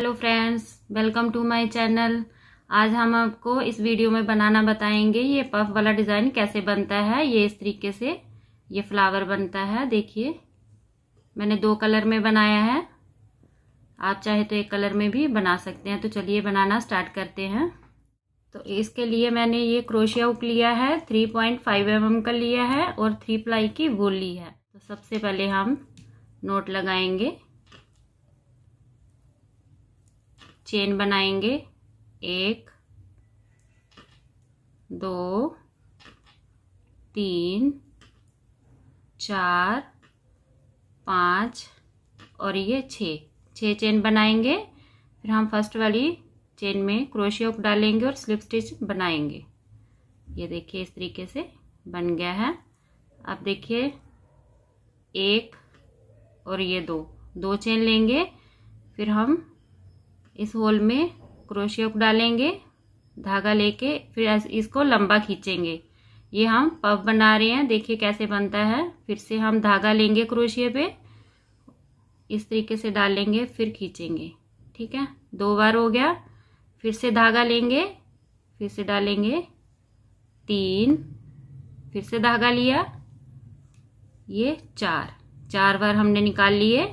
hello friends welcome to my channel आज हम आपको इस वीडियो में बनाना बताएंगे ये पफ वाला डिज़ाइन कैसे बनता है ये इस तरीके से ये फ्लावर बनता है देखिए मैंने दो कलर में बनाया है आप चाहे तो एक कलर में भी बना सकते हैं तो चलिए बनाना स्टार्ट करते हैं तो इसके लिए मैंने ये क्रोशिया उक लिया है थ्री पॉइंट फाइव एम का लिया है और थ्री प्लाई की वो ली है तो सबसे पहले हम नोट लगाएंगे चेन बनाएंगे एक दो तीन चार पाँच और ये छः छः चेन बनाएंगे फिर हम फर्स्ट वाली चेन में क्रोशिया उप डालेंगे और स्लिप स्टिच बनाएंगे ये देखिए इस तरीके से बन गया है अब देखिए एक और ये दो दो चेन लेंगे फिर हम इस होल में क्रोशिया को डालेंगे धागा लेके फिर इसको लंबा खींचेंगे ये हम पफ बना रहे हैं देखिए कैसे बनता है फिर से हम धागा लेंगे क्रोशिए पे इस तरीके से डालेंगे फिर खींचेंगे ठीक है दो बार हो गया फिर से धागा लेंगे फिर से डालेंगे तीन फिर से धागा लिया ये चार चार बार हमने निकाल लिए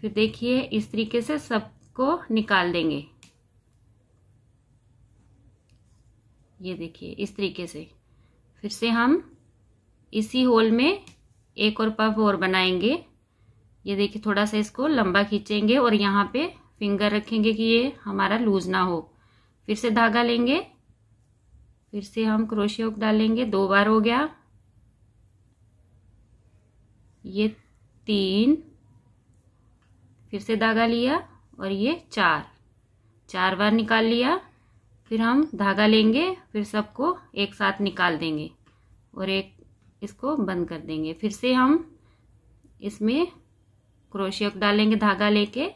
फिर देखिए इस तरीके से सब को निकाल देंगे ये देखिए इस तरीके से फिर से हम इसी होल में एक और पफ और बनाएंगे ये देखिए थोड़ा सा इसको लंबा खींचेंगे और यहाँ पे फिंगर रखेंगे कि ये हमारा लूज ना हो फिर से धागा लेंगे फिर से हम क्रोशिया हुक डालेंगे दो बार हो गया ये तीन फिर से धागा लिया और ये चार चार बार निकाल लिया फिर हम धागा लेंगे फिर सबको एक साथ निकाल देंगे और एक इसको बंद कर देंगे फिर से हम इसमें क्रोशियक डालेंगे धागा लेके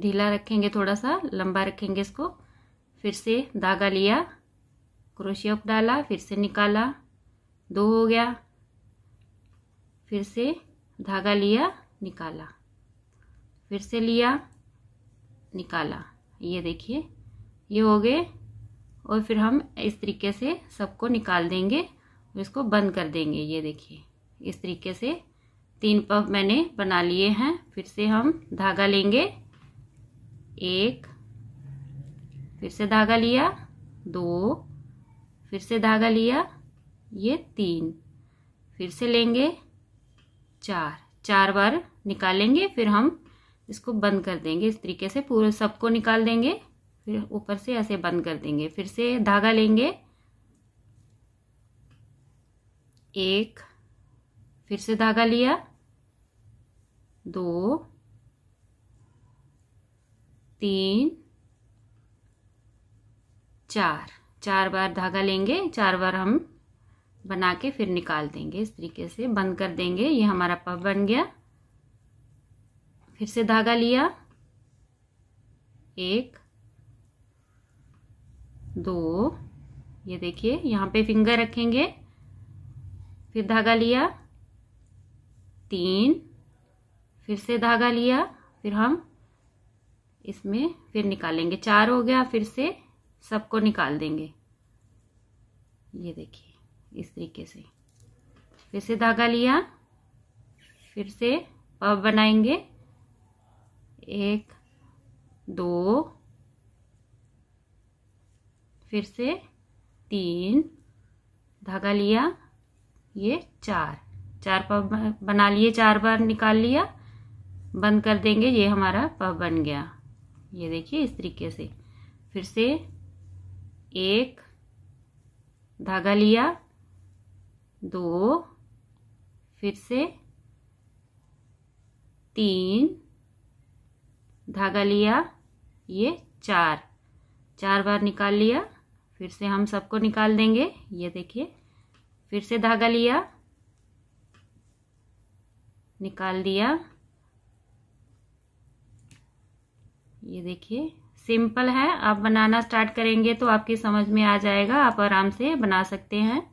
ढीला रखेंगे थोड़ा सा लंबा रखेंगे इसको फिर से धागा लिया क्रोशियक डाला फिर से निकाला दो हो गया फिर से धागा लिया निकाला फिर से लिया निकाला ये देखिए ये हो गए और फिर हम इस तरीके से सबको निकाल देंगे और इसको बंद कर देंगे ये देखिए इस तरीके से तीन पफ मैंने बना लिए हैं फिर से हम धागा लेंगे एक फिर से धागा लिया दो फिर से धागा लिया ये तीन फिर से लेंगे चार चार बार निकालेंगे फिर हम इसको बंद कर देंगे इस तरीके से पूरे सबको निकाल देंगे फिर ऊपर से ऐसे बंद कर देंगे फिर से धागा लेंगे एक फिर से धागा लिया दो तीन चार चार बार धागा लेंगे चार बार हम बना के फिर निकाल देंगे इस तरीके से बंद कर देंगे ये हमारा पफ बन गया फिर से धागा लिया एक दो ये देखिए यहाँ पे फिंगर रखेंगे फिर धागा लिया तीन फिर से धागा लिया फिर हम इसमें फिर निकालेंगे चार हो गया फिर से सबको निकाल देंगे ये देखिए इस तरीके से फिर से धागा लिया फिर से पब बनाएंगे एक दो फिर से तीन धागा लिया ये चार चार पब बना लिए चार बार निकाल लिया बंद कर देंगे ये हमारा पब बन गया ये देखिए इस तरीके से फिर से एक धागा लिया दो फिर से तीन धागा लिया ये चार चार बार निकाल लिया फिर से हम सबको निकाल देंगे ये देखिए फिर से धागा लिया निकाल दिया ये देखिए सिंपल है आप बनाना स्टार्ट करेंगे तो आपकी समझ में आ जाएगा आप आराम से बना सकते हैं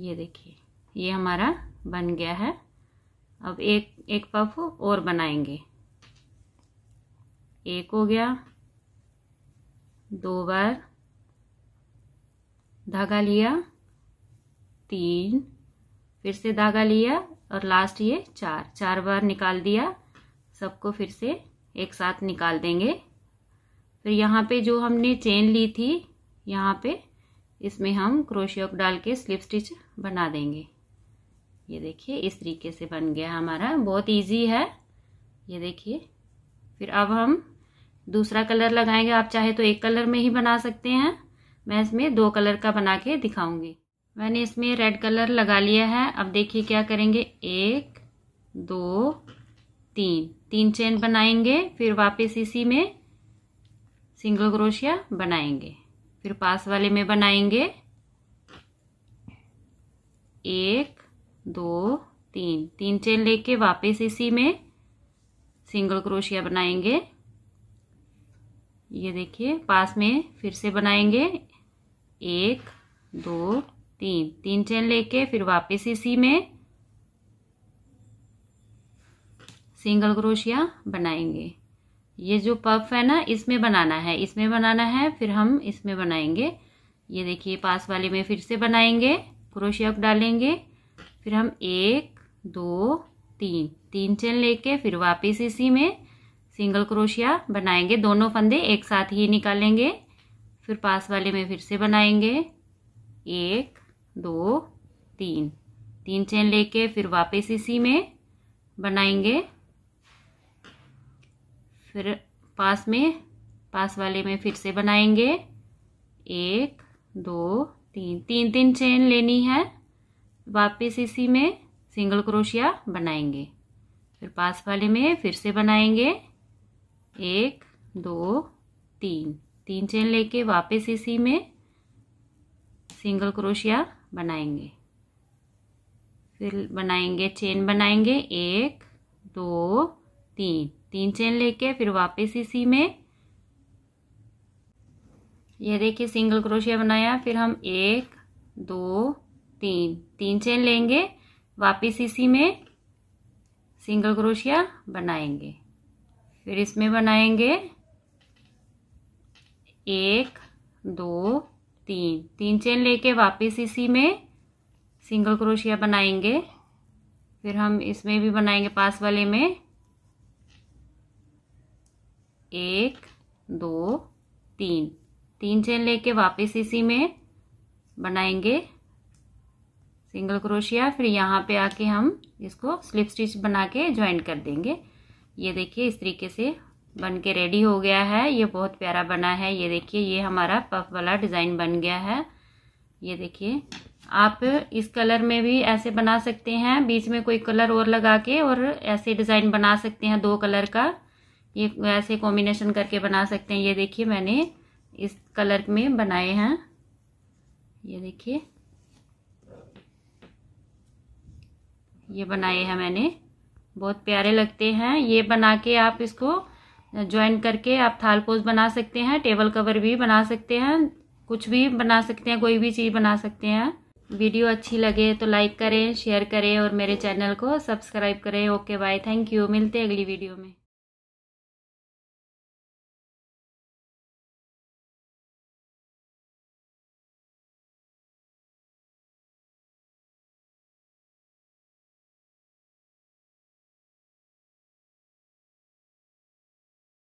ये देखिए ये हमारा बन गया है अब एक एक पफ और बनाएंगे एक हो गया दो बार धागा लिया तीन फिर से धागा लिया और लास्ट ये चार चार बार निकाल दिया सबको फिर से एक साथ निकाल देंगे फिर यहाँ पे जो हमने चेन ली थी यहाँ पे इसमें हम क्रोशियोक डाल के स्लिप स्टिच बना देंगे ये देखिए इस तरीके से बन गया हमारा बहुत इजी है ये देखिए फिर अब हम दूसरा कलर लगाएंगे आप चाहे तो एक कलर में ही बना सकते हैं मैं इसमें दो कलर का बना के दिखाऊंगी मैंने इसमें रेड कलर लगा लिया है अब देखिए क्या करेंगे एक दो तीन तीन चेन बनाएंगे फिर वापस इसी में सिंगल क्रोशिया बनाएंगे फिर पास वाले में बनाएंगे एक दो तीन तीन चेन लेके वापस इसी में सिंगल क्रोशिया बनाएंगे ये देखिए पास में फिर से बनाएंगे एक दो तीन तीन चेन लेके फिर वापस इसी में सिंगल क्रोशिया बनाएंगे ये जो पफ है ना इसमें बनाना है इसमें बनाना है फिर हम इसमें बनाएंगे ये देखिए पास वाले में फिर से बनाएंगे क्रोशिया डालेंगे फिर हम एक दो तीन तीन चेन लेके फिर वापस इसी में सिंगल क्रोशिया बनाएंगे दोनों फंदे एक साथ ही निकालेंगे फिर पास वाले में फिर से बनाएंगे एक दो तीन तीन चेन लेके फिर वापस इसी में बनाएंगे फिर पास में पास वाले में फिर से बनाएंगे एक दो तीन तीन तीन चेन लेनी है वापस इसी में सिंगल क्रोशिया बनाएंगे फिर पास वाले में फिर से बनाएंगे एक दो तीन तीन चेन लेके वापस इसी में सिंगल क्रोशिया बनाएंगे फिर बनाएंगे चेन बनाएंगे एक दो तीन तीन चेन लेके फिर वापस इसी में ये देखिए सिंगल क्रोशिया बनाया फिर हम एक दो तीन तीन चेन लेंगे वापस इसी में सिंगल क्रोशिया बनाएंगे फिर इसमें बनाएंगे एक दो तीन तीन चेन लेके वापस इसी में सिंगल क्रोशिया बनाएंगे फिर हम इसमें भी बनाएंगे पास वाले में एक दो तीन तीन चेन लेके वापस इसी में बनाएंगे सिंगल क्रोशिया फिर यहाँ पे आके हम इसको स्लिप स्टिच बना के ज्वाइन कर देंगे ये देखिए इस तरीके से बन के रेडी हो गया है ये बहुत प्यारा बना है ये देखिए ये हमारा पफ वाला डिज़ाइन बन गया है ये देखिए आप इस कलर में भी ऐसे बना सकते हैं बीच में कोई कलर और लगा के और ऐसे डिज़ाइन बना सकते हैं दो कलर का ये ऐसे कॉम्बिनेशन करके बना सकते हैं ये देखिए मैंने इस कलर में बनाए हैं ये देखिए ये बनाए हैं मैंने बहुत प्यारे लगते हैं ये बना के आप इसको ज्वाइन करके आप थाल पोज बना सकते हैं टेबल कवर भी बना सकते हैं कुछ भी बना सकते हैं कोई भी चीज़ बना सकते हैं वीडियो अच्छी लगे तो लाइक करें शेयर करें और मेरे चैनल को सब्सक्राइब करें ओके बाय थैंक यू मिलते हैं अगली वीडियो में